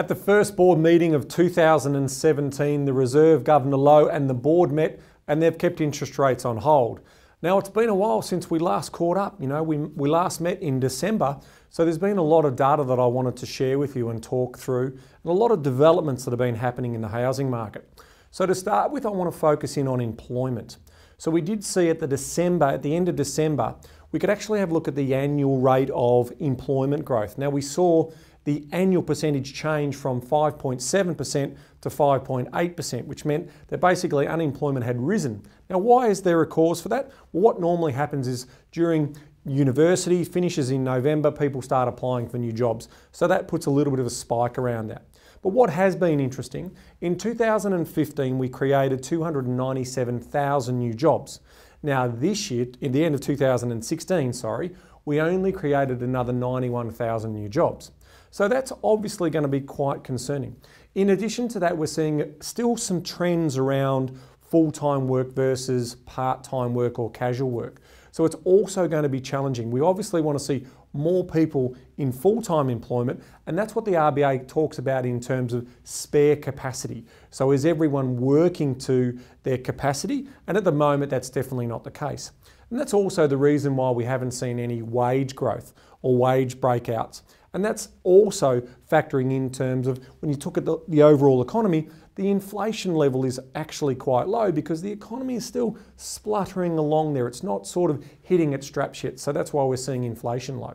At the first board meeting of 2017, the Reserve Governor Lowe and the board met and they've kept interest rates on hold. Now, it's been a while since we last caught up. You know, we, we last met in December, so there's been a lot of data that I wanted to share with you and talk through, and a lot of developments that have been happening in the housing market. So, to start with, I want to focus in on employment. So, we did see at the December, at the end of December, we could actually have a look at the annual rate of employment growth. Now, we saw the annual percentage change from 5.7% to 5.8%, which meant that basically unemployment had risen. Now, why is there a cause for that? Well, what normally happens is during university finishes in November, people start applying for new jobs. So that puts a little bit of a spike around that. But what has been interesting, in 2015 we created 297,000 new jobs. Now this year, in the end of 2016, sorry, we only created another 91,000 new jobs. So that's obviously going to be quite concerning. In addition to that, we're seeing still some trends around full-time work versus part-time work or casual work. So it's also going to be challenging. We obviously want to see more people in full time employment. And that's what the RBA talks about in terms of spare capacity. So, is everyone working to their capacity? And at the moment, that's definitely not the case. And that's also the reason why we haven't seen any wage growth or wage breakouts. And that's also factoring in terms of when you look at the, the overall economy, the inflation level is actually quite low because the economy is still spluttering along there. It's not sort of hitting its straps yet. So that's why we're seeing inflation low.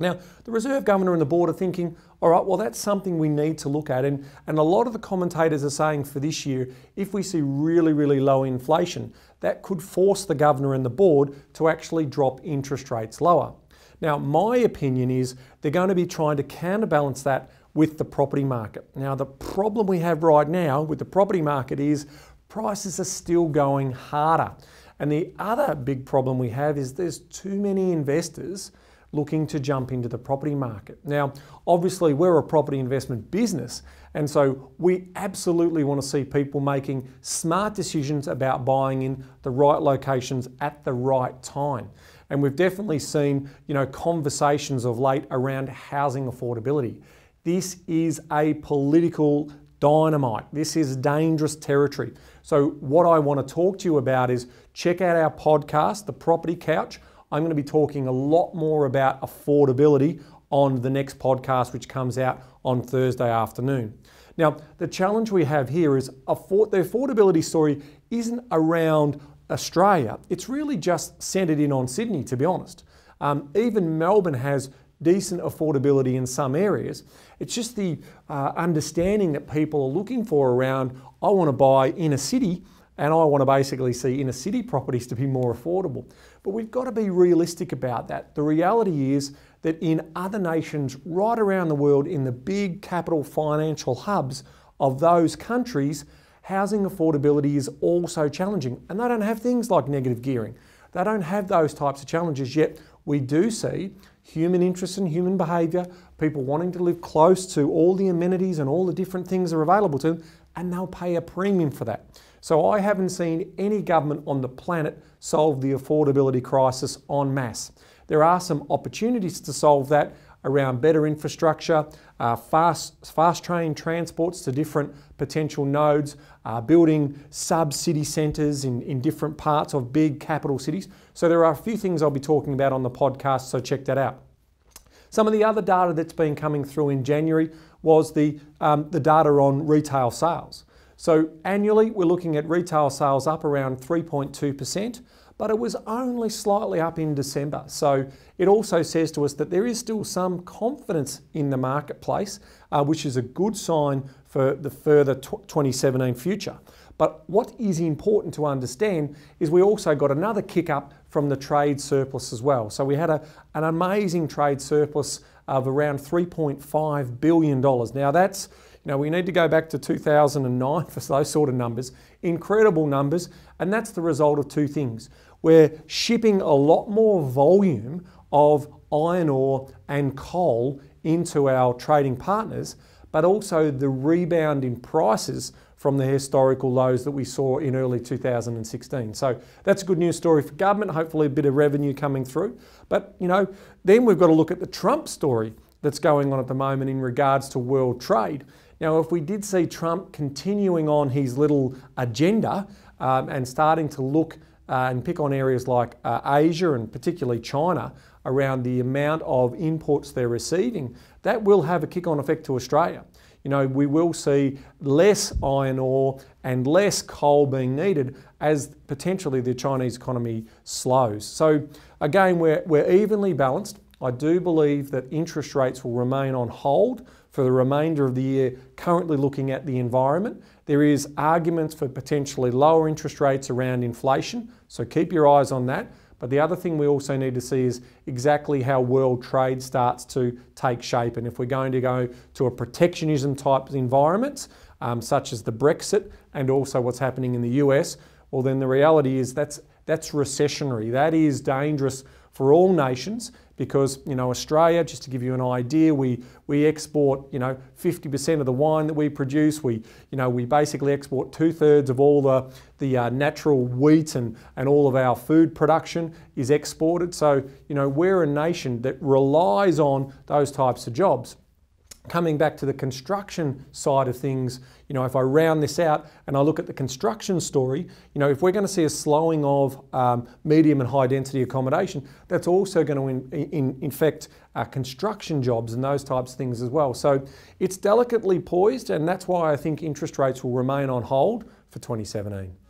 Now, the Reserve Governor and the board are thinking, all right, well, that's something we need to look at. And, and a lot of the commentators are saying for this year, if we see really, really low inflation, that could force the Governor and the board to actually drop interest rates lower. Now, my opinion is they're going to be trying to counterbalance that with the property market. Now, the problem we have right now with the property market is prices are still going harder. And the other big problem we have is there's too many investors looking to jump into the property market. Now, obviously, we're a property investment business, and so we absolutely want to see people making smart decisions about buying in the right locations at the right time. And we've definitely seen, you know, conversations of late around housing affordability. This is a political dynamite. This is dangerous territory. So, what I want to talk to you about is check out our podcast, The Property Couch. I'm going to be talking a lot more about affordability on the next podcast, which comes out on Thursday afternoon. Now, the challenge we have here is afford- the affordability story isn't around Australia, it's really just centred in on Sydney, to be honest. Um, even Melbourne has decent affordability in some areas. It's just the uh, understanding that people are looking for around I want to buy in a city and I want to basically see inner city properties to be more affordable. But we've got to be realistic about that. The reality is that in other nations right around the world, in the big capital financial hubs of those countries, housing affordability is also challenging, and they don't have things like negative gearing. They don't have those types of challenges, yet we do see human interest and human behaviour, people wanting to live close to all the amenities and all the different things that are available to them, and they'll pay a premium for that. So I haven't seen any government on the planet solve the affordability crisis en masse. There are some opportunities to solve that, around better infrastructure, uh, fast, fast train transports to different potential nodes, uh, building sub city centres in, in different parts of big capital cities. So there are a few things I'll be talking about on the podcast, so check that out. Some of the other data that's been coming through in January was the, um, the data on retail sales. So annually, we're looking at retail sales up around 3.2% but it was only slightly up in December. So it also says to us that there is still some confidence in the marketplace, uh, which is a good sign for the further 2017 future. But what is important to understand is we also got another kick up from the trade surplus as well. So we had a, an amazing trade surplus of around $3.5 billion. Now that's now we need to go back to 2009 for those sort of numbers, incredible numbers, and that's the result of two things. We're shipping a lot more volume of iron ore and coal into our trading partners, but also the rebound in prices from the historical lows that we saw in early 2016. So that's a good news story for government, hopefully a bit of revenue coming through. But you know, then we've got to look at the Trump story that's going on at the moment in regards to world trade. Now, if we did see Trump continuing on his little agenda um, and starting to look uh, and pick on areas like uh, Asia and particularly China around the amount of imports they're receiving, that will have a kick on effect to Australia. You know, we will see less iron ore and less coal being needed as potentially the Chinese economy slows. So, again, we're, we're evenly balanced. I do believe that interest rates will remain on hold for the remainder of the year, currently looking at the environment. There is arguments for potentially lower interest rates around inflation, so keep your eyes on that. But the other thing we also need to see is exactly how world trade starts to take shape. And if we're going to go to a protectionism type environment, um, such as the Brexit and also what's happening in the US, well, then the reality is that's, that's recessionary. That is dangerous for all nations because you know Australia, just to give you an idea, we we export you know 50% of the wine that we produce. We you know we basically export two thirds of all the the uh, natural wheat and and all of our food production is exported. So you know we're a nation that relies on those types of jobs coming back to the construction side of things, you know, if I round this out and I look at the construction story, you know, if we're going to see a slowing of um, medium and high density accommodation, that's also going to in, in, infect uh, construction jobs and those types of things as well. So it's delicately poised, and that's why I think interest rates will remain on hold for 2017.